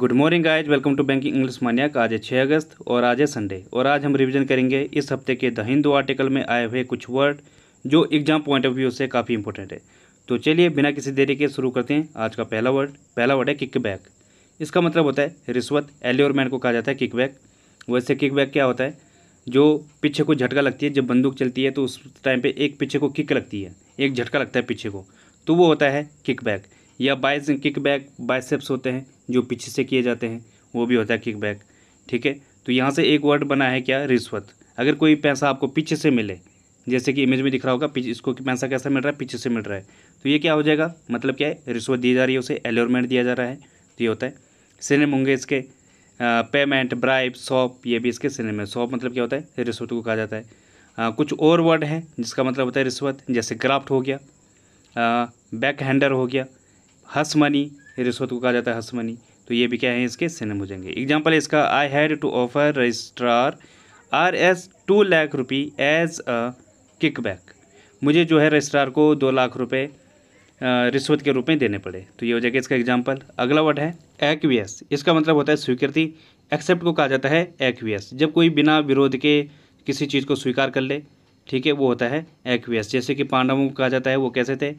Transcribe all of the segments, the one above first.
good morning guys welcome to banking English मान्याक आज है छः अगस्त और आज है संडे और आज हम रिवीजन करेंगे इस हफ्ते के द हिंदू आर्टिकल में आए हुए कुछ वर्ड जो एग्जाम पॉइंट ऑफ व्यू से काफ़ी इंपॉर्टेंट है तो चलिए बिना किसी देरी के शुरू करते हैं आज का पहला वर्ड पहला वर्ड है किक बैक इसका मतलब होता है रिश्वत एल्योरमैन को कहा जाता है किक बैक वैसे किक बैक क्या होता है जो पीछे को झटका लगती है जब बंदूक चलती है तो उस टाइम पर एक पीछे को किक लगती है एक झटका लगता है पीछे को तो वो होता है किक बैक या बाइस बैक बाइसेप्स होते हैं जो पीछे से किए जाते हैं वो भी होता है किक बैक ठीक है तो यहाँ से एक वर्ड बना है क्या रिश्वत अगर कोई पैसा आपको पीछे से मिले जैसे कि इमेज में दिख रहा होगा इसको पैसा कैसा मिल रहा है पीछे से मिल रहा है तो ये क्या हो जाएगा मतलब क्या है रिश्वत दी जा रही है उसे एलोरमेंट दिया जा रहा है तो ये होता है सिनेम होंगे इसके पेमेंट ब्राइब सॉप ये भी इसके सिनेम है सॉप मतलब क्या होता है रिश्वत को कहा जाता है आ, कुछ और वर्ड हैं जिसका मतलब होता है रिश्वत जैसे क्राफ्ट हो गया बैक हैंडर हो गया हसमनी रिश्वत को कहा जाता है हसमनी तो ये भी क्या है इसके सिनेम हो जाएंगे एग्जाम्पल इसका I had to offer registrar R S two lakh rupee as a kickback मुझे जो है रजिस्ट्रार को दो लाख रुपये रिश्वत के रूप में देने पड़े तो ये हो जाएगा इसका एग्जाम्पल अगला वर्ड है एक्वियस इसका मतलब होता है स्वीकृति एक्सेप्ट को कहा जाता है एक्वियस जब कोई बिना विरोध के किसी चीज़ को स्वीकार कर ले ठीक है वो होता है एक्वियस जैसे कि पांडवों को कहा जाता है वो कैसे थे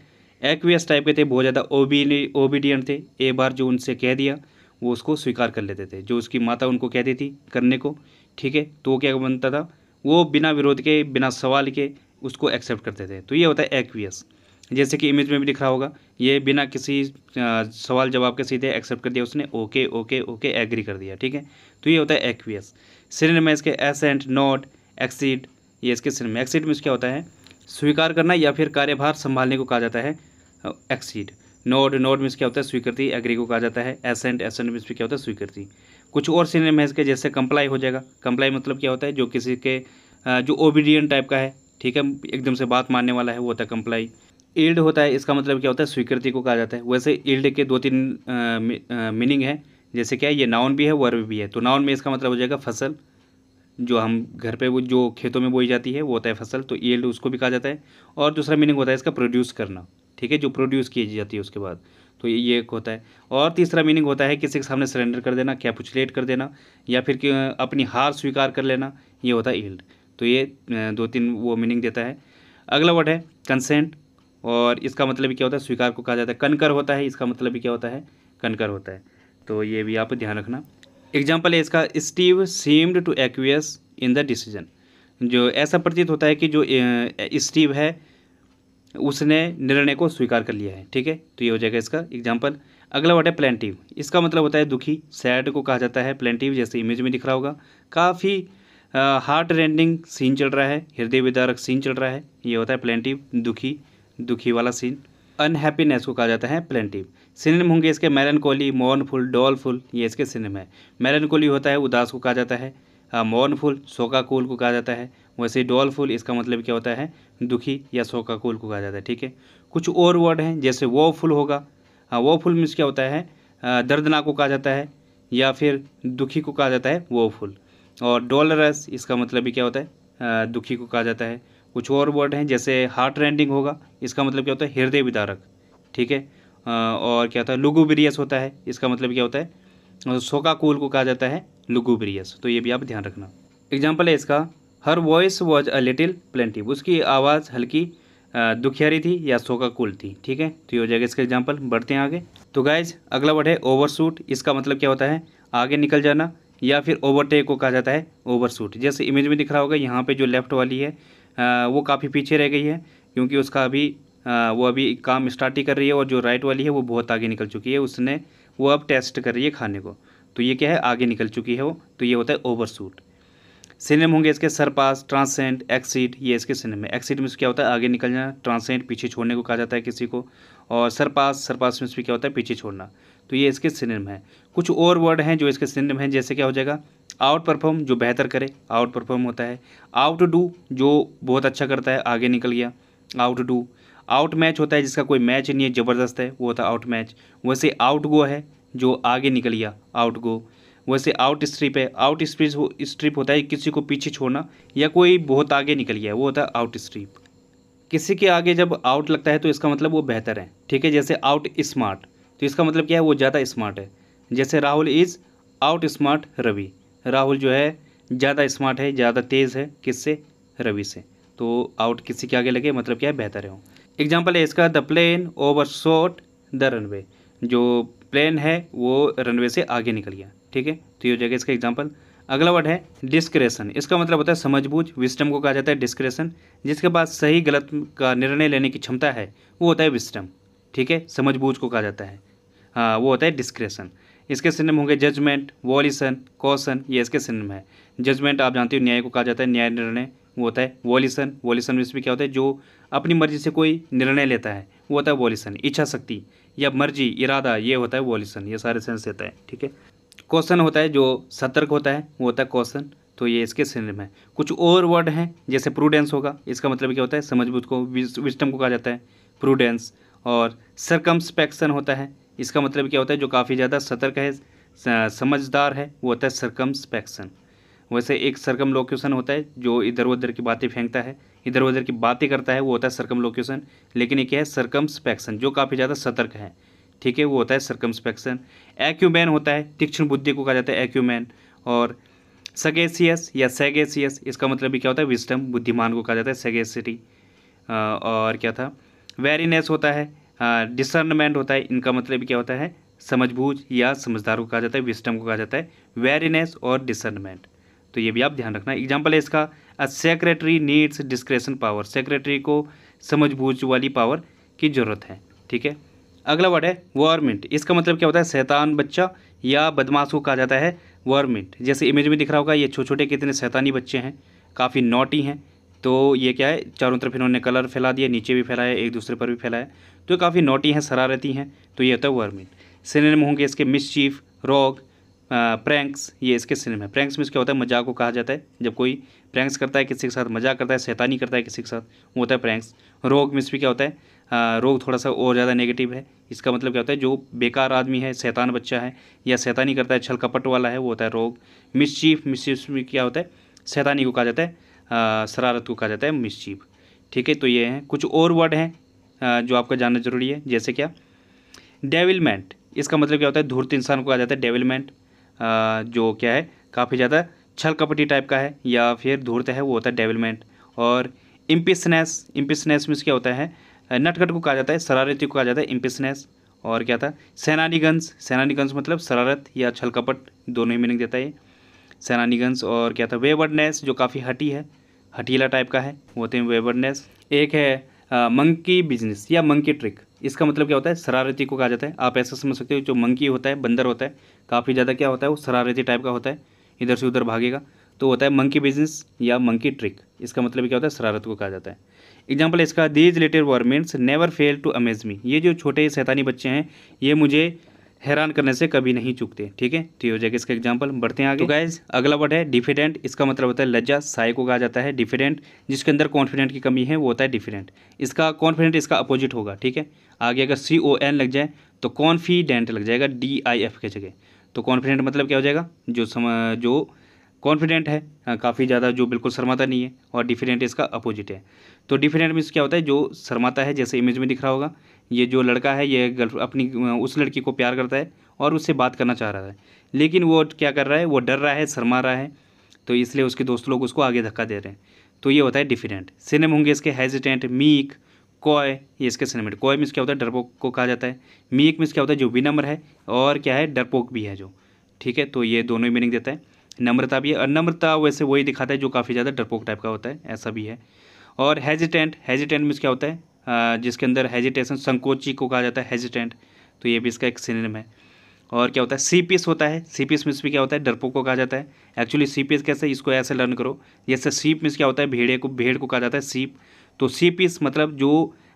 एक्वियस टाइप के थे बहुत ज़्यादा ओबी ओबीडियंट थे एक बार जो उनसे कह दिया वो उसको स्वीकार कर लेते थे जो उसकी माता उनको कहती थी करने को ठीक है तो क्या बनता था वो बिना विरोध के बिना सवाल के उसको एक्सेप्ट करते थे तो ये होता है एक्वियस जैसे कि इमेज में भी दिख रहा होगा ये बिना किसी सवाल जवाब के सीधे एक्सेप्ट कर दिया उसने ओके ओके ओके एग्री कर दिया ठीक है तो ये होता है एक्वियस में इसके एसेंट नोट एक्सीड ये इसके में एक्सीड में क्या होता है स्वीकार करना या फिर कार्यभार संभालने को कहा जाता है एक्सीड नोड नोड मीन्स क्या होता है स्वीकृति एग्री को कहा जाता है एसेंट एसेंट भी क्या होता है स्वीकृति कुछ और सिनेम है इसके जैसे कंप्लाई हो जाएगा कंप्लाई मतलब क्या होता है जो किसी के जो ओबीडियन टाइप का है ठीक है एकदम से बात मानने वाला है वो होता है कंप्लाई ईल्ड होता है इसका मतलब क्या होता है स्वीकृति को कहा जाता है वैसे ईल्ड के दो तीन मीनिंग है जैसे क्या है ये नाउन भी है वर्ब भी है तो नाउन में इसका मतलब हो जाएगा फसल जो हम घर पे वो जो खेतों में बोई जाती है वो होता है फसल तो ईल्ड उसको भी कहा जाता है और दूसरा मीनिंग होता है इसका प्रोड्यूस करना ठीक है जो प्रोड्यूस की जाती है उसके बाद तो ये एक होता है और तीसरा मीनिंग होता है किसी के सामने सरेंडर कर देना कैपुचुलेट कर देना या फिर अपनी हार स्वीकार कर लेना ये होता है इल्ड तो ये दो तीन वो मीनिंग देता है अगला वर्ड है कंसेंट और इसका मतलब क्या होता है स्वीकार को कहा जाता है कनकर होता है इसका मतलब क्या होता है कनकर होता है तो ये भी आप ध्यान रखना एग्जाम्पल है इसका Steve seemed to acquiesce in the decision जो ऐसा प्रतीत होता है कि जो स्टीव है उसने निर्णय को स्वीकार कर लिया है ठीक है तो ये हो जाएगा इसका एग्जाम्पल अगला वर्ड है प्लेंटिव इसका मतलब होता है दुखी सैड को कहा जाता है प्लेंटिव जैसे इमेज में दिख रहा होगा काफ़ी हार्ट रेंडिंग सीन चल रहा है हृदय विदारक सीन चल रहा है ये होता है प्लेंटिव दुखी दुखी वाला सीन अनहैप्पीनेस को कहा जाता है प्लेंटिव सिनेम होंगे इसके मेलनकोली मौनफुल डॉलफुल ये इसके सिनेम है मेलनकोली होता है उदास को कहा जाता है मौनफुल शोकाकुल को कहा जाता है वैसे डॉलफुल इसका मतलब क्या होता है दुखी या शोकाकुल को कहा जाता है ठीक है कुछ और वर्ड हैं जैसे वो फुल होगा हाँ, वो फुल मीन्स क्या होता है दर्दनाक को कहा जाता है या फिर दुखी को कहा जाता है वो फुल और डॉलरस इसका मतलब भी क्या होता है दुखी को कहा जाता है कुछ और वर्ड हैं जैसे हार्ट रेंडिंग होगा इसका मतलब क्या होता है हृदय विदारक ठीक है और क्या होता है लुगुब्रियस होता है इसका मतलब क्या होता है शोकाकूल को कहा जाता है लुगुब्रियस तो ये भी आप ध्यान रखना एग्जाम्पल है इसका her voice was a little plaintive उसकी आवाज़ हल्की दुखियारी थी या शोकाकुल थी ठीक है तो ये हो जाएगा इसका एग्जाम्पल बढ़ते हैं आगे तो गाइज अगला वर्ड है ओवरशूट इसका मतलब क्या होता है आगे निकल जाना या फिर ओवरटेक को कहा जाता है ओवरशूट जैसे इमेज में दिख रहा होगा यहाँ पे जो लेफ्ट वाली है वो काफ़ी पीछे रह गई है क्योंकि उसका अभी वो अभी काम स्टार्ट ही कर रही है और जो राइट वाली है वो बहुत आगे निकल चुकी है उसने वो अब टेस्ट कर रही है खाने को तो ये क्या है आगे निकल चुकी है वो तो ये होता है सूट सिनेम होंगे इसके सरपास ट्रांसेंट एक्सीट ये इसके सिनेम है एक्सीट में क्या होता है आगे निकल जाना ट्रांसेंट पीछे छोड़ने को कहा जाता है किसी को और सरपास सरपास में क्या होता है पीछे छोड़ना तो ये इसके सिनेम है कुछ और वर्ड हैं जो इसके सिनेम हैं जैसे क्या हो जाएगा आउट परफॉर्म जो बेहतर करे आउट परफॉर्म होता है आउट डू जो बहुत अच्छा करता है आगे निकल गया आउट डू आउट मैच होता है जिसका कोई मैच नहीं है ज़बरदस्त है वो होता है आउट मैच वैसे आउट गो है जो आगे निकल गया आउट गो वैसे आउट स्ट्रिप है आउट स्ट्रिप हो, स्ट्रिप होता है किसी को पीछे छोड़ना या कोई बहुत आगे निकल गया वो होता है आउट स्ट्रिप किसी के आगे जब आउट लगता है तो इसका मतलब वो बेहतर है ठीक है जैसे आउट स्मार्ट तो इसका मतलब क्या है वो ज़्यादा स्मार्ट है जैसे Rahul is outsmart Ravi Rahul जो है ज़्यादा स्मार्ट है ज़्यादा तेज़ है किससे रवि से तो आउट किसी के आगे लगे मतलब क्या है बेहतर है एग्जाम्पल है इसका the plane overshot the runway जो प्लेन है वो रनवे से आगे निकल गया ठीक है तो ये हो जाएगा इसका एग्जाम्पल अगला वर्ड है डिस्क्रेशन इसका मतलब होता है समझबूझ विस्टम को कहा जाता है डिस्क्रेशन जिसके पास सही गलत का निर्णय लेने की क्षमता है वो होता है विस्टम ठीक है समझबूझ को कहा जाता है हाँ वो होता है डिस्क्रेशन इसके सिनेम होंगे जजमेंट वॉलिसन कौशन ये इसके सिनेम है जजमेंट आप जानते हो न्याय को कहा जाता है न्याय निर्णय वो होता है वॉलिसन वॉलिसन में इसमें क्या होता है जो अपनी मर्जी से कोई निर्णय लेता है वो होता है वॉलिसन इच्छा शक्ति या मर्जी इरादा ये होता है वॉल्यूशन ये सारे सेंस देता है ठीक है क्वेश्चन होता है जो सतर्क होता है वो होता है क्वेश्चन तो ये इसके सिनेम है कुछ और वर्ड हैं जैसे प्रूडेंस होगा इसका मतलब क्या होता है समझबूत को विस्टम को कहा जाता है प्रूडेंस और सरकमस्पेक्शन होता है इसका मतलब क्या होता है जो काफ़ी ज़्यादा सतर्क है समझदार है वो होता है सरकमस्पेक्शन वैसे एक सरकम लोकेशन होता है जो इधर उधर की बातें फेंकता है इधर उधर की बातें करता है वो होता है सरकम लोकेशन लेकिन ये क्या है सर्कम्सपेक्शन जो काफ़ी ज़्यादा सतर्क है ठीक है वो होता है स्पेक्शन एक्यूमैन होता है तीक्ष्ण बुद्धि को कहा जाता है एक्यूमैन और सगेसियस या सेगेसियस इसका मतलब भी क्या होता है विस्टम बुद्धिमान को कहा जाता है सेगेसिटी और क्या था वेरीनेस होता है डिसर्नमेंट होता है इनका मतलब क्या होता है समझबूझ या समझदार को कहा जाता है विस्टम को कहा जाता है वेरीनेस और डिसर्नमेंट तो ये भी आप ध्यान रखना एग्जाम्पल है इसका a secretary needs discretion power secretary को समझ वाली पावर की ज़रूरत है ठीक है अगला वर्ड है वर्मिंट इसका मतलब क्या होता है शैतान बच्चा या बदमाश को कहा जाता है वर्मिंट जैसे इमेज में दिख रहा होगा ये छोटे छोटे कितने शैतानी बच्चे हैं काफ़ी नोटी हैं तो ये क्या है चारों तरफ इन्होंने कलर फैला दिया नीचे भी फैलाया एक दूसरे पर भी फैलाया तो काफ़ी नोटी हैं शरारती हैं तो ये होता है वर्मिंट सिनेमा होंगे इसके मिस चीफ रॉग प्रैंक्स ये इसके सिनेम है प्रैंक्स में क्या होता है मजाक को कहा जाता है जब कोई प्रैंक्स करता है किसी के साथ मजाक करता है शैतानी करता है किसी के साथ वो होता है प्रैंक्स रोग में इसमें क्या होता है आ, रोग थोड़ा सा और ज़्यादा नेगेटिव है इसका मतलब क्या होता है जो बेकार आदमी है शैतान बच्चा है या शैतानी करता है छल कपट वाला है वो होता है रोग मिसचीफ मिसचीफ में क्या होता है शैतानी को कहा जाता है शरारत को कहा जाता है मिसचीफ ठीक है तो ये हैं कुछ और वर्ड हैं जो आपका जानना जरूरी है जैसे क्या डेवलमेंट इसका मतलब क्या होता है धूर्त इंसान को कहा जाता है डेवलमेंट जो क्या है काफ़ी ज़्यादा छल कपटी टाइप का है या फिर धूर्त है वो होता है डेवलपमेंट और इम्पिसनेस इम्पिसनेस में क्या होता है नटखट को कहा जाता है शरारती को कहा जाता है इम्पिसनेस और क्या था सेनानीगंज सेनानीगंज मतलब शरारत या छल कपट दोनों ही मीनिंग देता है सेनानीगंज और क्या था वेवर्डनेस जो काफ़ी हटी है हटीला टाइप का है वो होते हैं वेवर्डनेस एक है मंकी बिजनेस या मंकी ट्रिक इसका मतलब क्या होता है शरारती को कहा जाता है आप ऐसा समझ सकते हो जो मंकी होता है बंदर होता है काफ़ी ज़्यादा क्या होता है वो शरारती टाइप का होता है इधर से उधर भागेगा तो होता है मंकी बिजनेस या मंकी ट्रिक इसका मतलब क्या होता है शरारत को कहा जाता है एग्जाम्पल इसका these little varmints never fail to amaze me ये जो छोटे सैतानी बच्चे हैं ये मुझे हैरान करने से कभी नहीं चुकते ठीक है ठीक तो हो जाएगा इसका एग्जाम्पल बढ़ते हैं आगे तो गाइज अगला वर्ड है डिफिडेंट इसका मतलब होता है लज्जा साय को कहा जाता है डिफिडेंट जिसके अंदर कॉन्फिडेंट की कमी है वो होता है डिफिडेंट इसका कॉन्फिडेंट इसका अपोजिट होगा ठीक है आगे अगर सी ओ एन लग जाए तो कॉन्फिडेंट लग जाएगा डी आई एफ के जगह तो कॉन्फिडेंट मतलब क्या हो जाएगा जो सम जो कॉन्फिडेंट है हाँ, काफ़ी ज़्यादा जो बिल्कुल शर्माता नहीं है और डिफिडेंट इसका अपोजिट है तो डिफिडेंट मीन्स क्या होता है जो शर्माता है जैसे इमेज में दिख रहा होगा ये जो लड़का है ये गर्ल अपनी उस लड़की को प्यार करता है और उससे बात करना चाह रहा है लेकिन वो क्या कर रहा है वो डर रहा है शर्मा रहा है तो इसलिए उसके दोस्त लोग उसको आगे धक्का दे रहे हैं तो ये होता है डिफिडेंट सिनेम होंगे इसके हेजिटेंट मीक कॉय ये इसके सिनेमेट कॉय मीन्स क्या होता है डरपोक को कहा जाता है मीक मीन्स क्या होता है जो विनम्र है और क्या है डरपोक भी है जो ठीक है तो ये दोनों ही मीनिंग देता है नम्रता भी है और नम्रता वैसे वही दिखाता है जो काफ़ी ज़्यादा डरपोक टाइप का होता है ऐसा भी है और हेजिटेंट हेजिटेंट मीन्स क्या होता है जिसके अंदर हेजिटेशन संकोची को कहा जाता है हेजिटेंट तो ये भी इसका एक सिनेम है और क्या होता है सी एस होता है सी एस मिस भी क्या होता है डरपोक को कहा जाता है एक्चुअली सी एस कैसे इसको ऐसे लर्न करो जैसे सीप मिस क्या होता है भेड़े को भेड़ को कहा जाता है सीप तो सी पीस मतलब जो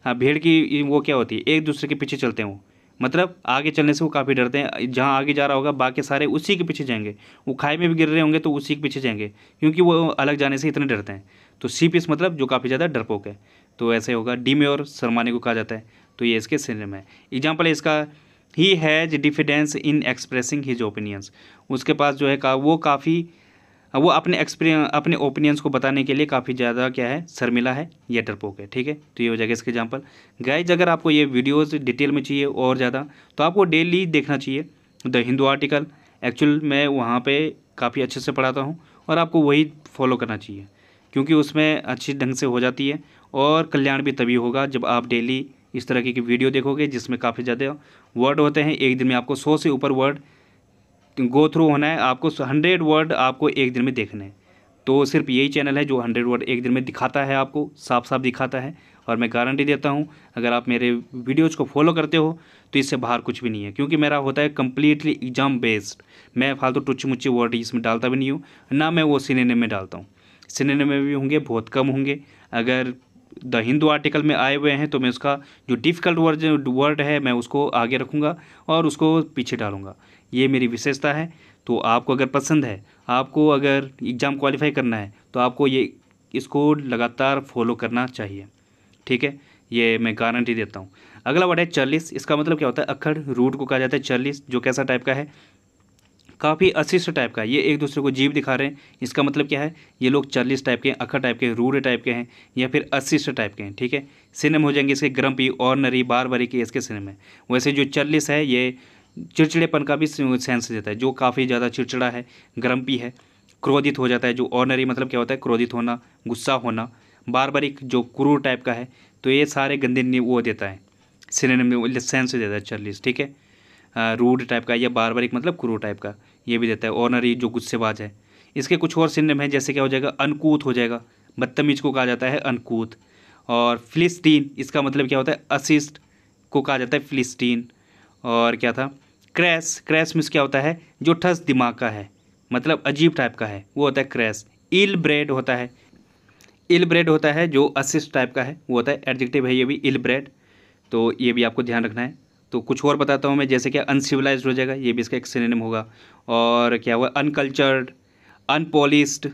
हाँ, भेड़ की वो क्या होती है एक दूसरे के पीछे चलते वो मतलब आगे चलने से वो काफ़ी डरते हैं जहाँ आगे जा रहा होगा बाकी सारे उसी के पीछे जाएंगे वो खाई में भी गिर रहे होंगे तो उसी के पीछे जाएंगे क्योंकि वो अलग जाने से इतने डरते हैं तो सी पीस मतलब जो काफ़ी ज़्यादा डरपोक है तो ऐसे होगा डी और सरमाने को कहा जाता है तो ये इसके सिनेम है एग्जाम्पल इसका he has diffidence in expressing his opinions उसके पास जो है का, वो काफ़ी वो अपने एक्सपीरियंस अपने ओपिनियंस को बताने के लिए काफ़ी ज़्यादा क्या है शर्मिला है या डरपोक है ठीक है तो ये हो जाएगा इसके एग्जाम्पल गाइज अगर आपको ये वीडियोज़ डिटेल में चाहिए और ज़्यादा तो आपको डेली देखना चाहिए द हिंदू आर्टिकल एक्चुअल मैं वहाँ पर काफ़ी अच्छे से पढ़ाता हूँ और आपको वही फॉलो करना चाहिए क्योंकि उसमें अच्छी ढंग से हो जाती है और कल्याण भी तभी होगा जब आप डेली इस तरह की वीडियो देखोगे जिसमें काफ़ी ज़्यादा वर्ड होते हैं एक दिन में आपको सौ से ऊपर वर्ड गो थ्रू होना है आपको हंड्रेड वर्ड आपको एक दिन में देखने हैं तो सिर्फ यही चैनल है जो हंड्रेड वर्ड एक दिन में दिखाता है आपको साफ साफ दिखाता है और मैं गारंटी देता हूँ अगर आप मेरे वीडियोज़ को फॉलो करते हो तो इससे बाहर कुछ भी नहीं है क्योंकि मेरा होता है कम्प्लीटली एग्ज़ाम बेस्ड मैं फालतू तो टुच्ची मुच्ची वर्ड इसमें डालता भी नहीं हूँ ना मैं वो सिनेने में डालता हूँ सिनेने में भी होंगे बहुत कम होंगे अगर द हिंदू आर्टिकल में आए हुए हैं तो मैं उसका जो डिफ़िकल्ट वर्ड वर्ड है मैं उसको आगे रखूँगा और उसको पीछे डालूँगा ये मेरी विशेषता है तो आपको अगर पसंद है आपको अगर एग्ज़ाम क्वालिफाई करना है तो आपको ये इसको लगातार फॉलो करना चाहिए ठीक है ये मैं गारंटी देता हूँ अगला वर्ड है चालीस इसका मतलब क्या होता है अखड़ रूट को कहा जाता है चालीस जो कैसा टाइप का है काफ़ी अशिष्ट टाइप का ये एक दूसरे को जीव दिखा रहे हैं इसका मतलब क्या है ये लोग चालीस टाइप के अखड़ टाइप के हैं रूढ़ टाइप के हैं या फिर अशिष्ट टाइप के हैं ठीक है सिनेम हो जाएंगे इसके ग्रम्पी नरी बार बारी के इसके सिनेम है वैसे जो चालीस है ये चिड़चिड़ेपन का भी सेंस देता है जो काफ़ी ज़्यादा चिड़चिड़ा है ग्रम्पी है क्रोधित हो जाता है जो ऑर्नरी मतलब क्या होता है क्रोधित होना गुस्सा होना बार एक जो क्रूर टाइप का है तो ये सारे गंदे वो देता है सिनेम सेंस देता है चर्लिस ठीक है रूड टाइप का या बार एक मतलब क्रूर टाइप का ये भी देता है ऑर्नरी जो गुस्सेबाज है इसके कुछ और सिनेम है जैसे क्या हो जाएगा अनकूत हो जाएगा बदतमीज को कहा जाता है अनकूत और फिलिस्टीन इसका मतलब क्या होता है असिस्ट को कहा जाता है फिलिस्टीन और क्या था क्रैश क्रैश मीन्स क्या होता है जो ठस दिमाग का है मतलब अजीब टाइप का है वो होता है क्रैश इल ब्रेड होता है इल ब्रेड होता है जो असिस्ट टाइप का है वो होता है एडजेक्टिव है ये भी इल ब्रेड तो ये भी आपको ध्यान रखना है तो कुछ और बताता हूँ मैं जैसे कि अनसिविलाइज हो जाएगा ये भी इसका एक सिनेम होगा और क्या हुआ अनकल्चर्ड अनपॉलिस्ड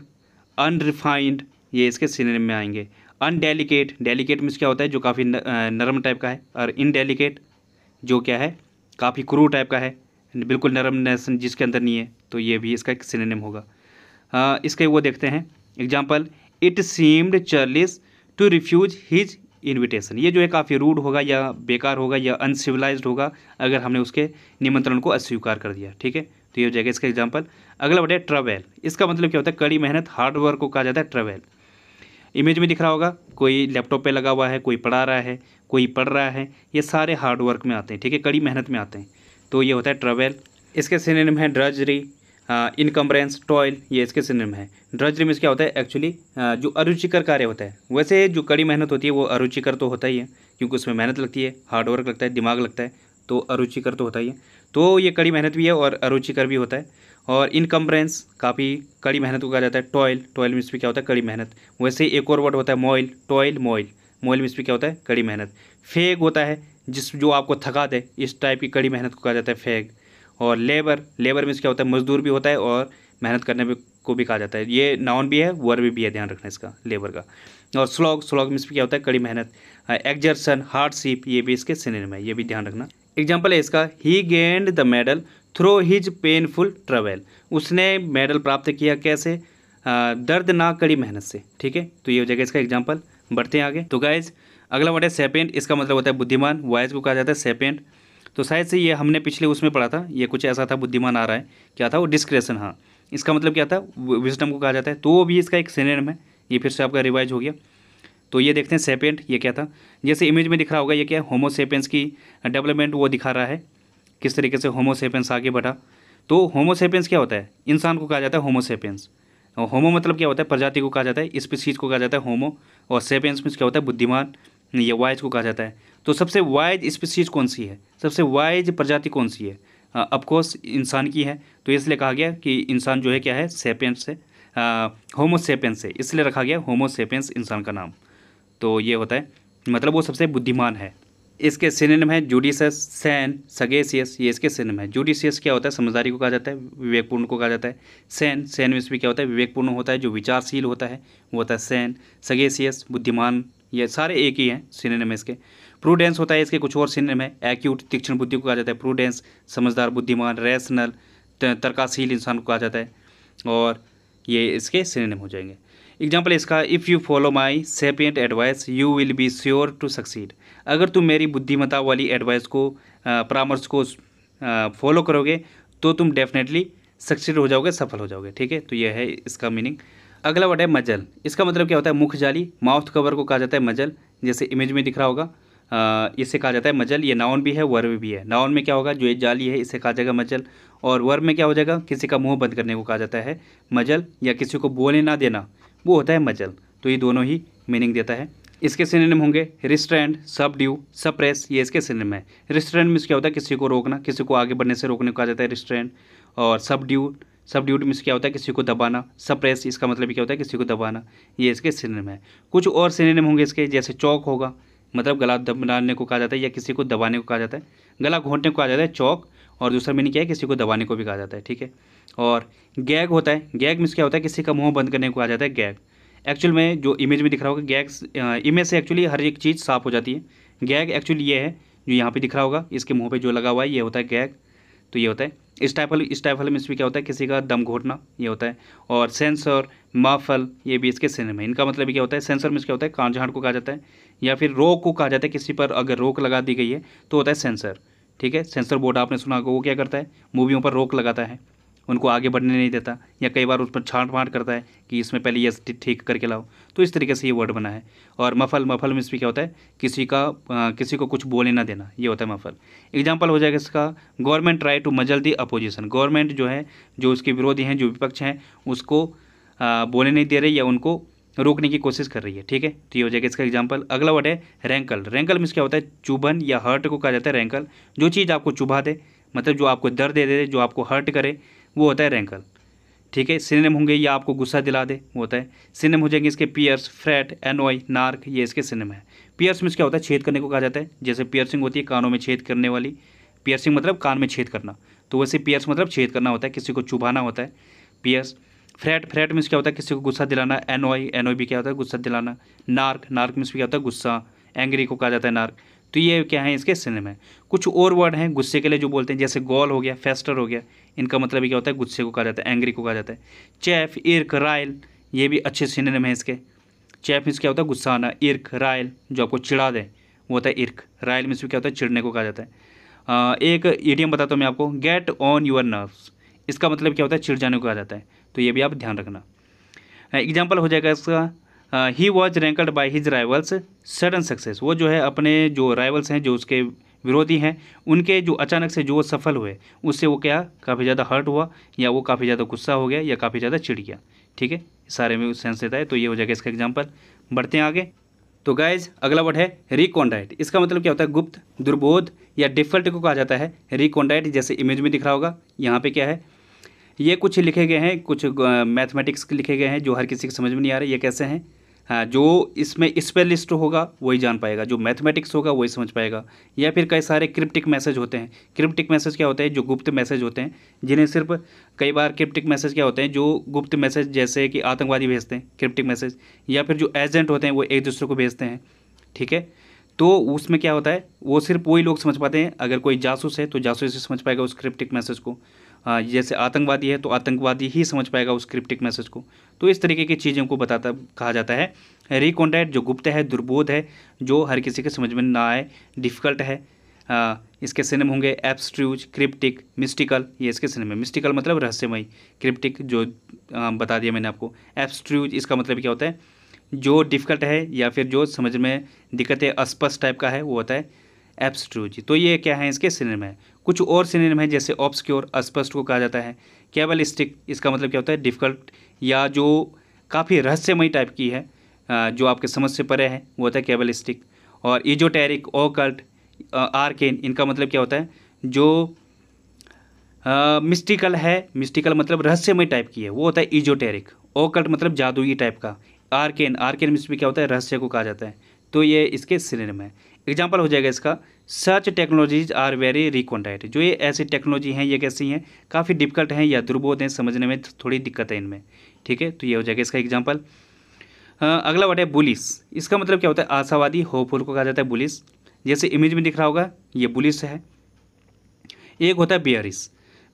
अनरिफाइंड ये इसके सिनेम में आएंगे अनडेलिकेट डेलीकेट मीन्स क्या होता है जो काफ़ी नरम टाइप का है और इनडेलिकेट जो क्या है काफ़ी क्रू टाइप का है बिल्कुल नरम नेशन जिसके अंदर नहीं है तो ये भी इसका एक सिनेम होगा आ, इसके वो देखते हैं example it seemed churlish to refuse his invitation ये जो है काफ़ी रूड होगा या बेकार होगा या अनसिविलाइज होगा अगर हमने उसके निमंत्रण को अस्वीकार कर दिया ठीक है तो ये हो जाएगा इसका एग्जाम्पल अगला बढ़िया ट्रवेल इसका मतलब क्या होता है कड़ी मेहनत हार्डवर्क को कहा जाता है ट्रवेल इमेज में दिख रहा होगा कोई लैपटॉप पे लगा हुआ है कोई पढ़ा रहा है कोई पढ़ रहा है ये सारे हार्ड वर्क में आते हैं ठीक है कड़ी मेहनत में आते हैं तो ये होता है ट्रेवल इसके सिनेम है ड्रजरी इनकम्बरेंस टॉयल ये इसके सिनेम है ड्रजरी में क्या होता है एक्चुअली जो अरुचिकर कार्य होता है वैसे जो कड़ी मेहनत होती है वो अरुचिकर तो होता ही है क्योंकि उसमें मेहनत लगती है हार्ड वर्क लगता है दिमाग लगता है तो अरुचिकर तो होता ही है तो ये कड़ी मेहनत भी है और अरुचिकर भी होता है और इनकम्बरेंस काफ़ी कड़ी मेहनत को कहा जाता है टॉयल टॉयल में इसमें क्या होता है कड़ी मेहनत वैसे एक और वर्ड होता है moil toil moil mobile speak क्या होता है कड़ी मेहनत फेग होता है जिस जो आपको थका दे इस टाइप की कड़ी मेहनत को कहा जाता है फेग और लेबर लेबर में क्या होता है मजदूर भी होता है और मेहनत करने को भी कहा जाता है ये नाउन भी है वर्ब भी है ध्यान रखना इसका लेबर का और स्लॉग स्लॉग मीन्स क्या होता है कड़ी मेहनत एग्जर्सन हार्डशिप ये भी इसके सिनेम है ये भी ध्यान रखना एग्जाम्पल है इसका he gained the medal through his painful travel उसने मेडल प्राप्त किया कैसे दर्द ना कड़ी मेहनत से ठीक है तो ये हो जाएगा इसका एग्जाम्पल बढ़ते हैं आगे तो गाइज अगला वर्ड है सेपेंट इसका मतलब होता है बुद्धिमान वाइज को कहा जाता है सेपेंट तो शायद से ये हमने पिछले उसमें पढ़ा था ये कुछ ऐसा था बुद्धिमान आ रहा है क्या था वो डिस्क्रेशन हाँ इसका मतलब क्या था विजडम को कहा जाता है तो वो भी इसका एक सिनेम है ये फिर से आपका रिवाइज हो गया तो ये देखते हैं सेपेंट ये क्या था जैसे इमेज में दिख रहा होगा ये क्या है होमोसेपेंस की डेवलपमेंट वो दिखा रहा है किस तरीके से होमोसेपेंस आगे बढ़ा तो होमोसेपेंस क्या होता है इंसान को कहा जाता है होमोसेपेंस होमो मतलब क्या होता है प्रजाति को कहा जाता है स्पीसीज को कहा जाता है होमो और सेपेंस में क्या होता है बुद्धिमान या वाइज को कहा जाता है तो सबसे वाइज स्पीसीज कौन सी है सबसे वाइज प्रजाति कौन सी है अफकोर्स इंसान की है तो इसलिए कहा गया कि इंसान जो है क्या है सेपेंस है होमोसेपेंस है इसलिए रखा गया होमोसेपेंस इंसान का नाम तो ये होता है मतलब वो सबसे बुद्धिमान है इसके सिनेम है जूडिसस सैन सगेसियस ये इसके सिनेम है जूडिसियस क्या होता है समझदारी को कहा जाता है विवेकपूर्ण को कहा जाता है सैन सैन में भी क्या होता है विवेकपूर्ण होता है जो विचारशील होता है वो होता है सैन सगेसियस बुद्धिमान ये सारे एक ही हैं सिनेम इसके प्रूडेंस होता है इसके कुछ और सिनेम है एक्यूट तीक्ष्ण बुद्धि को कहा जाता है प्रूडेंस समझदार बुद्धिमान रैशनल तर्काशील इंसान को कहा जाता है और ये इसके सिनेम हो जाएंगे एग्जाम्पल इसका if you follow my sapient advice you will be sure to succeed अगर तुम मेरी बुद्धिमता वाली एडवाइस को परामर्श को फॉलो करोगे तो तुम डेफिनेटली सक्सीड हो जाओगे सफल हो जाओगे ठीक है तो यह है इसका मीनिंग अगला वर्ड है मजल इसका मतलब क्या होता है मुख जाली माउथ कवर को कहा जाता है मजल जैसे इमेज में दिख रहा होगा इसे कहा जाता है मजल ये नाउन भी है वर्व भी है नाउन में क्या होगा जो एक जाली है इसे कहा जाएगा मजल और वर्व में क्या हो जाएगा किसी का मुंह बंद करने को कहा जाता है मजल या किसी को बोले ना देना वो होता है मजल तो ये दोनों ही मीनिंग देता है इसके सिनेम होंगे रिस्ट्रेंड सब ड्यू सप्रेस ये इसके सिनेम है रिस्ट्रेंड मीन्स क्या होता है किसी को रोकना किसी को आगे बढ़ने से रोकने को कहा जाता है रिस्ट्रेंड और सब ड्यू सब ड्यूट मीन्स क्या होता है किसी को दबाना सप्रेस इसका मतलब क्या होता है किसी को दबाना ये इसके सिनेम है कुछ और सिनेम होंगे इसके जैसे चौक होगा मतलब गला दबाने को कहा जाता है या किसी को दबाने को कहा जाता है गला घोंटने को कहा जाता है चौक और दूसरा मीनिंग क्या है किसी को दबाने को भी कहा जाता है ठीक है और गैग होता है गैग मीन्स क्या होता है किसी का मुंह बंद करने को कहा जाता है गैग एक्चुअल में जो इमेज में दिख रहा होगा गैग इमेज से एक्चुअली हर एक चीज़ साफ हो जाती है गैग एक्चुअली ये है जो यहाँ पे दिख रहा होगा इसके मुंह पे जो लगा हुआ है ये होता है गैग तो ये होता है स्टाइफल स्टाइफल में इसमें क्या होता है किसी का दम घोटना ये होता है और सेंसर माफल ये भी इसके सिनेमा है इनका मतलब क्या होता है सेंसर में क्या होता है कान झाड़ को कहा जाता है या फिर रोक को कहा जाता है किसी पर अगर रोक लगा दी गई है तो होता है सेंसर ठीक है सेंसर बोर्ड आपने सुना होगा वो क्या करता है मूवियों पर रोक लगाता है उनको आगे बढ़ने नहीं देता या कई बार उस पर छाट बाँट करता है कि इसमें पहले ये ठीक करके लाओ तो इस तरीके से ये वर्ड बना है और मफल मफल में इसमें क्या होता है किसी का आ, किसी को कुछ बोले ना देना ये होता है मफल एग्जाम्पल हो जाएगा इसका गवर्नमेंट ट्राई टू मजल दी अपोजिशन गवर्नमेंट जो है जो उसके विरोधी हैं जो विपक्ष हैं उसको आ, बोले नहीं दे रही या उनको रोकने की कोशिश कर रही है ठीक है तो ये हो जाएगा इसका एग्जाम्पल अगला वर्ड है रैंकल रैंकल में क्या होता है चुभन या हर्ट को कहा जाता है रैंकल जो चीज़ आपको चुभा दे मतलब जो आपको दर्द दे दे जो आपको हर्ट करे वो होता है रैंकल ठीक है सिनेम होंगे या आपको गुस्सा दिला दे वो होता है सिनेम हो जाएंगे इसके पियर्स फ्रैट एनोई नार्क ये इसके सिनेम है पियर्स में क्या होता है छेद करने को कहा जाता है जैसे पियर्सिंग होती है कानों में छेद करने वाली पियर्सिंग मतलब कान में छेद करना तो वैसे पियर्स मतलब छेद करना होता है किसी को चुभाना होता है पियर्स फ्रैट फ्रैट मीन्स क्या होता है किसी को गुस्सा दिलाना एन ओ एन ओ भी क्या होता है गुस्सा दिलाना नार्क नार्क मीन्स क्या होता है गुस्सा एंग्री को कहा जाता है नार्क तो ये क्या है इसके सिनेमा है कुछ और वर्ड हैं गुस्से के लिए जो बोलते हैं जैसे गॉल हो गया फेस्टर हो गया इनका मतलब क्या होता है गुस्से को कहा जाता है एंग्री को कहा जाता है चैफ इर्क रायल ये भी अच्छे सिनेमा है इसके चैफ मीन्स क्या होता है गुस्सा आना इर्क रायल जो आपको चिड़ा दे वो होता है इर्क रायल मीन्स भी क्या होता है चिड़ने को कहा जाता है एक ईडियम बताता हूँ मैं आपको गेट ऑन यूर नर्व्स इसका मतलब क्या होता है चिड़ जाने को कहा जाता है तो ये भी आप ध्यान रखना एग्जाम्पल हो जाएगा इसका he was rankled by his rivals sudden success वो जो है अपने जो राइवल्स हैं जो उसके विरोधी हैं उनके जो अचानक से जो सफल हुए उससे वो क्या काफ़ी ज़्यादा हर्ट हुआ या वो काफ़ी ज़्यादा गुस्सा हो गया या काफ़ी ज़्यादा चिड़ गया ठीक है सारे में सेंस देता है तो ये हो जाएगा इसका एग्जाम्पल बढ़ते हैं आगे तो गाइज अगला वर्ड है रिकॉन्डाइट इसका मतलब क्या होता है गुप्त दुर्बोध या डिफल्ट को कहा जाता है रिकॉन्डाइट जैसे इमेज में दिख रहा होगा यहाँ पे क्या है ये कुछ लिखे गए हैं कुछ मैथमेटिक्स के लिखे गए हैं जो हर किसी को समझ में नहीं आ रहे ये कैसे हैं हाँ जो इसमें स्पेलिस्ट होगा वही जान पाएगा जो मैथमेटिक्स होगा वही समझ पाएगा या फिर कई सारे क्रिप्टिक मैसेज होते हैं क्रिप्टिक मैसेज क्या होते हैं जो गुप्त मैसेज होते हैं जिन्हें सिर्फ कई बार क्रिप्टिक मैसेज क्या होते हैं जो गुप्त मैसेज जैसे कि आतंकवादी भेजते हैं क्रिप्टिक मैसेज या फिर जो एजेंट होते हैं वो एक दूसरे को भेजते हैं ठीक है तो उसमें क्या होता है वो सिर्फ वही लोग समझ पाते हैं अगर कोई जासूस है तो जासूस समझ पाएगा उस क्रिप्टिक मैसेज को हाँ, जैसे आतंकवादी है तो आतंकवादी ही समझ पाएगा उस क्रिप्टिक मैसेज को तो इस तरीके की चीज़ों को बताता कहा जाता है रिकॉन्टैक्ट जो गुप्त है दुर्बोध है जो हर किसी के समझ में ना आए डिफ़िकल्ट है आ, इसके सिनेम होंगे एब्स्ट्रूज क्रिप्टिक मिस्टिकल ये इसके सिनेम है मिस्टिकल मतलब रहस्यमय क्रिप्टिक जो आ, बता दिया मैंने आपको एब्स्ट्रूज इसका मतलब क्या होता है जो डिफ़िकल्ट है या फिर जो समझ में दिक्कत है अस्पष्ट टाइप का है वो होता है एब्स्ट्रूज तो ये क्या है इसके सिनेम है कुछ और सिनेम है जैसे ऑब्सक्योर अस्पष्ट को कहा जाता है स्टिक इसका मतलब क्या होता है डिफ़िकल्ट या जो काफ़ी रहस्यमय टाइप की है जो आपके समझ से परे है वो होता है स्टिक और इजोटेरिक ओकल्ट केन इनका मतलब क्या होता है जो मिस्टिकल है मिस्टिकल मतलब रहस्यमय टाइप की है वो होता है इजोटेरिक ओकल्ट मतलब जादुई टाइप का आर केन मिस्ट्री क्या होता है रहस्य को कहा जाता है तो ये इसके सिनेम है एग्जाम्पल हो जाएगा इसका such technologies are very recondite जो ये ऐसी टेक्नोलॉजी हैं ये कैसी हैं काफ़ी डिफिकल्ट हैं या दुर्बोध हैं समझने में थोड़ी दिक्कत है इनमें ठीक है तो ये हो जाएगा इसका एग्जाम्पल अगला वर्ड है बुलिस इसका मतलब क्या होता है आशावादी होपफुल को कहा जाता है बुलिस जैसे इमेज में दिख रहा होगा ये बुलिस है एक होता है बियरिस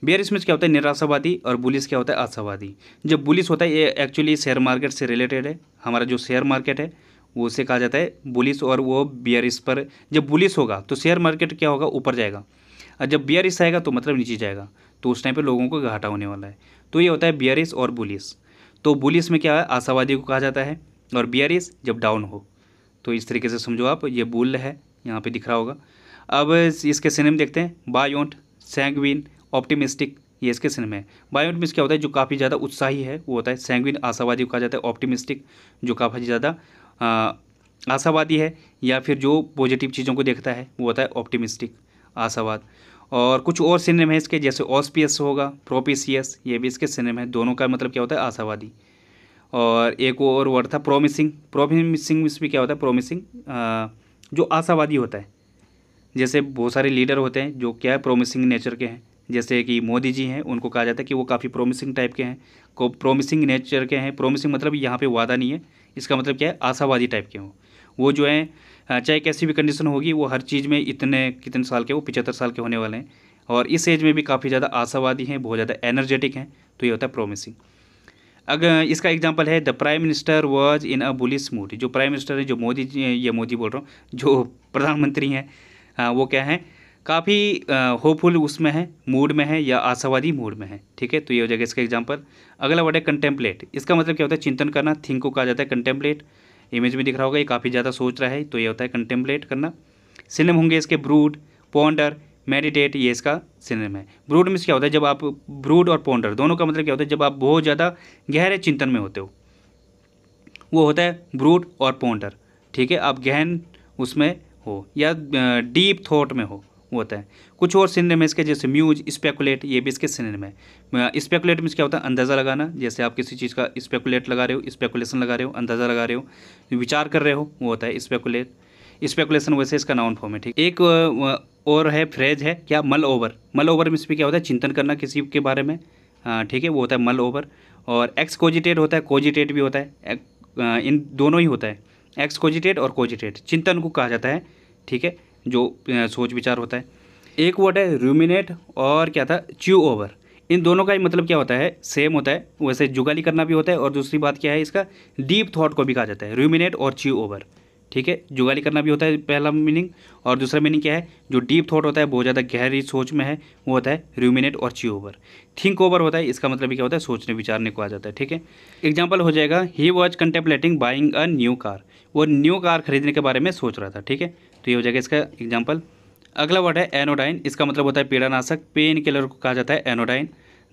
बियरिस में क्या होता है निराशावादी और बुलिस क्या होता है आशावादी जो बुलिस होता है ये एक्चुअली शेयर मार्केट से रिलेटेड है हमारा जो शेयर मार्केट है वो उसे कहा जाता है बुलिस और वो बियरिस पर जब बुलिस होगा तो शेयर मार्केट क्या होगा ऊपर जाएगा और जब बियरिस आएगा तो मतलब नीचे जाएगा तो उस टाइम पर लोगों को घाटा होने वाला है तो ये होता है बियरिस और बुलिस तो बुलिस में क्या है आशावादी को कहा जाता है और बियरिस जब डाउन हो तो इस तरीके से समझो आप ये बुल है यहाँ पे दिख रहा होगा अब इसके सिनेम देखते हैं बायोन्ट सेंगविन ऑप्टिमिस्टिक ये इसके सिनेम है बायोट मीन्स क्या होता है जो काफ़ी ज़्यादा उत्साही है वो होता है सैंगविन आशावादी को कहा जाता है ऑप्टिमिस्टिक जो काफ़ी ज़्यादा आशावादी है या फिर जो पॉजिटिव चीज़ों को देखता है वो होता है ऑप्टिमिस्टिक आशावाद और कुछ और सिनेम है इसके जैसे ऑस्पियस होगा प्रोपिसियस ये भी इसके सिनेम है दोनों का मतलब क्या होता है आशावादी और एक और वर्ड था प्रोमिसिंग प्रोमिसिंग भी क्या होता है प्रोमिसिंग जो आशावादी होता है जैसे बहुत सारे लीडर होते हैं जो क्या है प्रोमिसिंग नेचर के हैं जैसे कि मोदी जी हैं उनको कहा जाता है कि वो काफ़ी प्रोमिसिंग टाइप के हैं को प्रोमिसिंग नेचर के हैं प्रोमिसिंग मतलब यहाँ पे वादा नहीं है इसका मतलब क्या है आशावादी टाइप के हों वो जो है चाहे कैसी भी कंडीशन होगी वो हर चीज़ में इतने कितने साल के वो पिचहत्तर साल के होने वाले हैं और इस एज में भी काफ़ी ज़्यादा आशावादी हैं बहुत ज़्यादा एनर्जेटिक हैं तो ये होता है प्रोमिसिंग अगर इसका एग्जाम्पल है the prime minister was in a bullish mood जो प्राइम मिनिस्टर है जो मोदी ये मोदी बोल रहा हूँ जो प्रधानमंत्री हैं वो क्या है काफ़ी होपफुल उसमें है मूड में है या आशावादी मूड में है ठीक है तो ये हो जाएगा इसका एग्जाम्पल अगला वर्ड है कंटेम्पलेट इसका मतलब क्या होता है चिंतन करना थिंक को कहा जाता है कंटेम्पलेट इमेज में दिख रहा होगा ये काफ़ी ज़्यादा सोच रहा है तो ये होता है कंटेम्पलेट करना सिनेम होंगे इसके ब्रूड पोंडर मेडिटेट ये इसका सिनेम है ब्रूड में क्या होता है जब आप ब्रूड और पोंडर दोनों का मतलब क्या होता है जब आप बहुत ज़्यादा गहरे चिंतन में होते हो वो होता है ब्रूड और पोंडर ठीक है आप गहन उसमें हो या डीप थॉट में हो वो होता है कुछ और सिनेम है इसके जैसे म्यूज स्पेकुलेट ये भी इसके सिनेम है स्पेकुलेट में क्या होता है अंदाज़ा लगाना जैसे आप किसी चीज़ का स्पेकुलेट लगा रहे हो स्पेकुलेशन लगा रहे हो अंदाज़ा लगा रहे हो विचार कर रहे हो वो होता है स्पेकुलेट स्पेकुलेशन वैसे इसका नाउन फॉर्म है ठीक एक और है फ्रेज है क्या मल ओवर मल ओवर में इसमें क्या होता है चिंतन करना किसी के बारे में हाँ, ठीक है वो होता है मल ओवर और एक्स कोजिटेट होता है कोजिटेट भी होता है इन दोनों ही होता है एक्स कोजिटेट और कोजिटेट चिंतन को कहा जाता है ठीक है जो सोच विचार होता है एक वर्ड है रूमिनेट और क्या था च्यू ओवर इन दोनों का ही मतलब क्या होता है सेम होता है वैसे जुगाली करना भी होता है और दूसरी बात क्या है इसका डीप थॉट को भी कहा जाता है रूमिनेट और च्यू ओवर ठीक है जुगाली करना भी होता है पहला मीनिंग और दूसरा मीनिंग क्या है जो डीप थॉट होता है बहुत ज़्यादा गहरी सोच में है वो होता है रूमिनेट और च्यू ओवर थिंक ओवर होता है इसका मतलब क्या होता है सोचने विचारने को आ जाता है ठीक है एग्जाम्पल हो जाएगा he was contemplating buying a new car वो न्यू कार खरीदने के बारे में सोच रहा था ठीक है तो ये हो जाएगा इसका एग्जाम्पल अगला वर्ड है एनोडाइन इसका मतलब होता है पीड़ानाशक पेन किलर को कहा जाता है एनोडाइन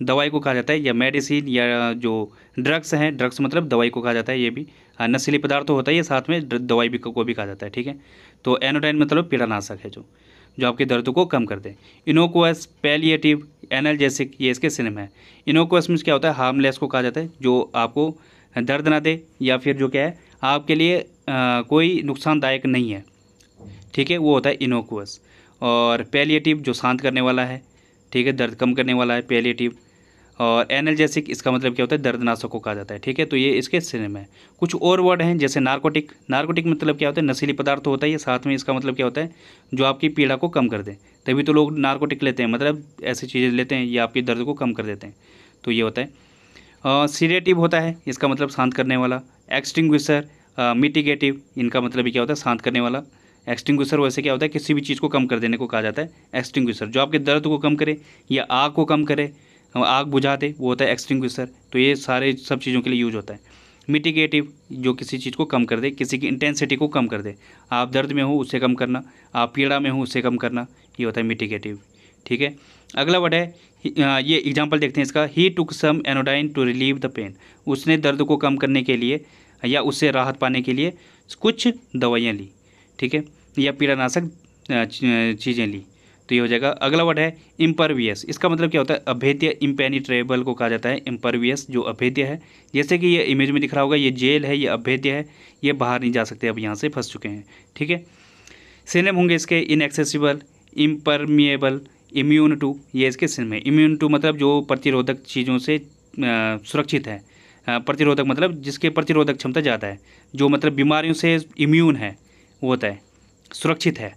दवाई को कहा जाता है या मेडिसिन या जो ड्रग्स हैं ड्रग्स मतलब दवाई को कहा जाता है ये भी हाँ, नशीली पदार्थ तो होता है ये साथ में दवाई भी को भी कहा जाता है ठीक है तो एनोडाइन मतलब पीड़ानाशक है जो जो आपके दर्द को कम कर दे इनोकोस पैलिएटिव एनर्जेसिक ये इसके सिनेम है इनोकोस में क्या होता है हार्मलेस को कहा जाता है जो आपको दर्द ना दे या फिर जो क्या है आपके लिए आ, कोई नुकसानदायक नहीं है ठीक है वो होता है इनोकुअस और पेलीटिव जो शांत करने वाला है ठीक है दर्द कम करने वाला है पेलीटिव और एनर्जेसिक इसका मतलब क्या होता है दर्दनाशक को कहा जाता है ठीक है तो ये इसके सिनेम है कुछ और वर्ड हैं जैसे नार्कोटिक नार्कोटिक मतलब क्या होता है नशीली पदार्थ होता है या साथ में इसका मतलब क्या होता है जो आपकी पीड़ा को कम कर दे तभी तो लोग नार्कोटिक लेते हैं मतलब ऐसी चीज़ें लेते हैं ये आपके दर्द को कम कर देते हैं तो ये होता है सीरेटिव होता है इसका मतलब शांत करने वाला एक्सटिंग्विशर मिटिगेटिव इनका मतलब क्या होता है शांत करने वाला एक्सटिंग्विशर वैसे क्या होता है किसी भी चीज़ को कम कर देने को कहा जाता है एक्सटिंग्विशर जो आपके दर्द को कम करे या आग को कम करे आग बुझा दे वो होता है एक्सटिंग्विशर तो ये सारे सब चीज़ों के लिए यूज होता है मिटिगेटिव जो किसी चीज़ को कम कर दे किसी की इंटेंसिटी को कम कर दे आप दर्द में हो उससे कम करना आप पीड़ा में हो उससे कम करना ये होता है मिटिगेटिव ठीक है अगला वर्ड है ये एग्जाम्पल देखते हैं इसका he took some anodyne to relieve the pain उसने दर्द को कम करने के लिए या उससे राहत पाने के लिए कुछ दवाइयाँ ली ठीक है या पीड़ानाशक चीज़ें ली तो ये हो जाएगा अगला वर्ड है इम्परवियस इसका मतलब क्या होता है अभेद्य इम्पेनिट्रेबल को कहा जाता है इम्परवियस जो अभेद्य है जैसे कि ये इमेज में दिख रहा होगा ये जेल है ये अभेद्य है ये बाहर नहीं जा सकते अब यहाँ से फंस चुके हैं ठीक है सिनेम होंगे इसके इनएक्सेसिबल इम्परमिएबल इम्यून टू ये इसके सिनेम है इम्यून टू मतलब जो प्रतिरोधक चीज़ों से सुरक्षित है प्रतिरोधक मतलब जिसके प्रतिरोधक क्षमता ज़्यादा है जो मतलब बीमारियों से इम्यून है वो होता है सुरक्षित है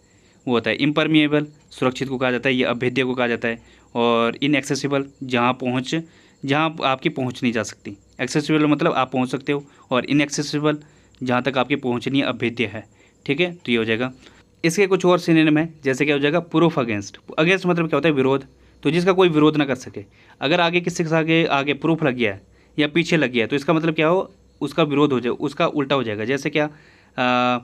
वो होता है इम्परमिएबल सुरक्षित को कहा जाता है ये अभेद्य को कहा जाता है और इनएक्सेसिबल जहाँ पहुँच जहाँ आपकी पहुँच नहीं जा सकती एक्सेसिबल मतलब आप पहुँच सकते हो और इनएक्सेसिबल जहाँ तक आपकी पहुँचनी अभेद्य है ठीक है तो ये हो जाएगा इसके कुछ और सिनेम में जैसे क्या हो जाएगा प्रूफ अगेंस्ट अगेंस्ट मतलब क्या होता है विरोध तो जिसका कोई विरोध ना कर सके अगर आगे किसी के आगे आगे प्रूफ लग गया है या पीछे लग गया है तो इसका मतलब क्या हो उसका विरोध हो जाए उसका उल्टा हो जाएगा जैसे क्या आ,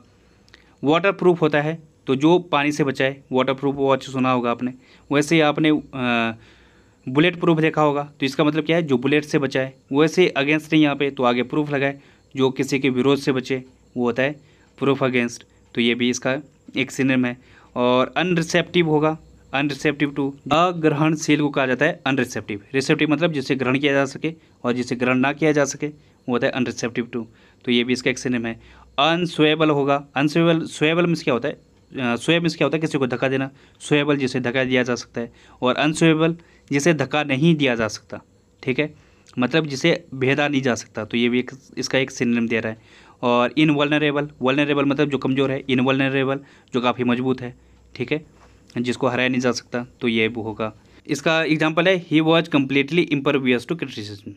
वाटर प्रूफ होता है तो जो पानी से बचाए वाटर प्रूफ वॉच सुना होगा आपने वैसे ही आपने बुलेट प्रूफ देखा होगा तो इसका मतलब क्या है जो बुलेट से बचाए वैसे अगेंस्ट नहीं यहाँ पे तो आगे प्रूफ लगाए जो किसी के विरोध से बचे वो होता है प्रूफ अगेंस्ट तो ये भी इसका एक सिनेम है और अनरिसेप्टिव होगा अनरिसेप्टिव टू अग्रहणशील को कहा जाता है अनरिसेप्टिव रिसेप्टिव मतलब जिसे ग्रहण किया जा सके और जिसे ग्रहण ना किया जा सके वो होता है अनरिसेप्टिव टू तो ये भी इसका एक सिनेम है अनस्वेबल होगा अनस्वेबल स्वेबल मिस क्या होता है स्वेब मिस क्या होता है किसी को धक्का देना स्वेबल जिसे धक्का दिया जा सकता है और अनस्वेबल जिसे धक्का नहीं दिया जा सकता ठीक है मतलब जिसे भेदा नहीं जा सकता तो ये भी एक इसका एक सिनेम दे रहा है और इनवलनरेबल वलनरेबल मतलब जो कमज़ोर है इनवलनरेबल जो काफ़ी मजबूत है ठीक है जिसको हराया नहीं जा सकता तो ये भी होगा इसका एग्जाम्पल है he was completely impervious to criticism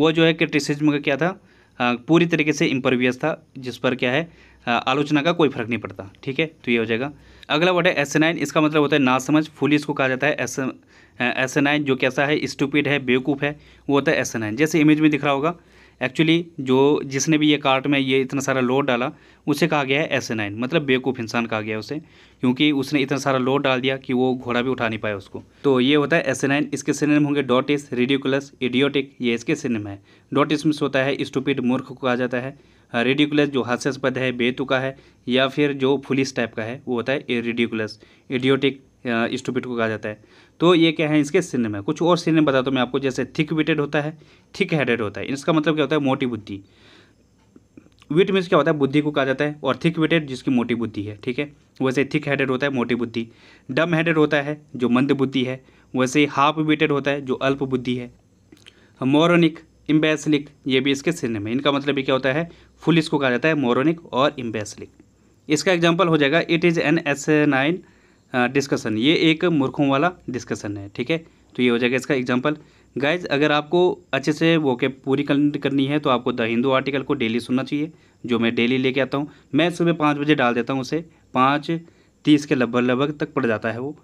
वो जो है क्रिटिसिज्म का क्या था हाँ, पूरी तरीके से इम्परवियस था जिस पर क्या है हाँ, आलोचना का कोई फर्क नहीं पड़ता ठीक है तो ये हो जाएगा अगला वर्ड है एसेनाइन इसका मतलब होता है ना समझ फुल इसको कहा जाता है एस एस आइन जो कैसा है स्टूपिड है बेवकूफ़ है वो होता है एस आइन जैसे इमेज में दिख रहा होगा एक्चुअली जो जिसने भी ये कार्ट में ये इतना सारा लोड डाला उसे कहा गया है एस नाइन मतलब बेवकूफ़ इंसान कहा गया उसे क्योंकि उसने इतना सारा लोड डाल दिया कि वो घोड़ा भी उठा नहीं पाया उसको तो ये होता है एस नाइन इसके सिनेम होंगे डॉटिस रेडिकुलस इडियोटिक ये इसके सिनेम है डॉटिस में होता है स्टूपिड मूर्ख को कहा जाता है रेडिकुलस हाँ, जो हास्यास्पद है बेतुका है या फिर जो फुलिस टाइप का है वो होता है रेडिकुलस इडियोटिक स्टूपिट को कहा जाता है तो ये क्या है इसके सिनेम है कुछ और सिनेम बताता हूँ मैं आपको जैसे थिक विटेड होता है थिक हेडेड होता है इसका मतलब क्या होता है मोटी बुद्धि विट मीन्स क्या होता है बुद्धि को कहा जाता है और थिक विटेड जिसकी मोटी बुद्धि है ठीक है वैसे थिक हेडेड होता है मोटी बुद्धि डम हेडेड होता है जो मंद बुद्धि है वैसे हाफ विटेड होता है जो अल्प बुद्धि है मोरोनिक इम्बेसलिक ये भी इसके सिनेम है इनका मतलब ये क्या होता है फुल इसको कहा जाता है मोरोनिक और इम्बेसलिक इसका एग्जाम्पल हो जाएगा it is an asinine discussion हाँ, ये एक मूर्खों वाला डिस्कशन है ठीक है तो ये हो जाएगा इसका एग्जाम्पल गाइज अगर आपको अच्छे से वो के पूरी करनी है तो आपको द हिंदू आर्टिकल को डेली सुनना चाहिए जो मैं डेली लेके आता हूँ मैं सुबह पाँच बजे डाल देता हूँ उसे पाँच तीस के लगभग लगभग तक पड़ जाता है वो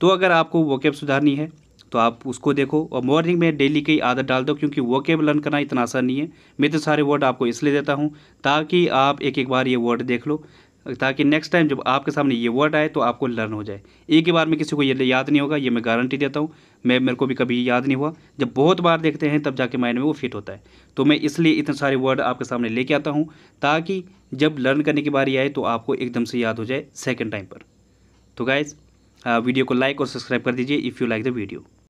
तो अगर आपको वो कैब सुधारनी है तो आप उसको देखो और मॉर्निंग में डेली की आदत डाल दो क्योंकि वो कैब लर्न करना इतना आसान नहीं है मैं तो सारे वर्ड आपको इसलिए देता हूँ ताकि आप एक एक बार ये वर्ड देख लो ताकि नेक्स्ट टाइम जब आपके सामने ये वर्ड आए तो आपको लर्न हो जाए एक ही बार में किसी को ये याद नहीं होगा ये मैं गारंटी देता हूँ मैं मेरे को भी कभी याद नहीं हुआ जब बहुत बार देखते हैं तब जाके माइंड में वो फिट होता है तो मैं इसलिए इतने सारे वर्ड आपके सामने लेके आता हूँ ताकि जब लर्न करने की बारी आए तो आपको एकदम से याद हो जाए सेकेंड टाइम पर तो गाइज़ वीडियो को लाइक और सब्सक्राइब कर दीजिए if you like the video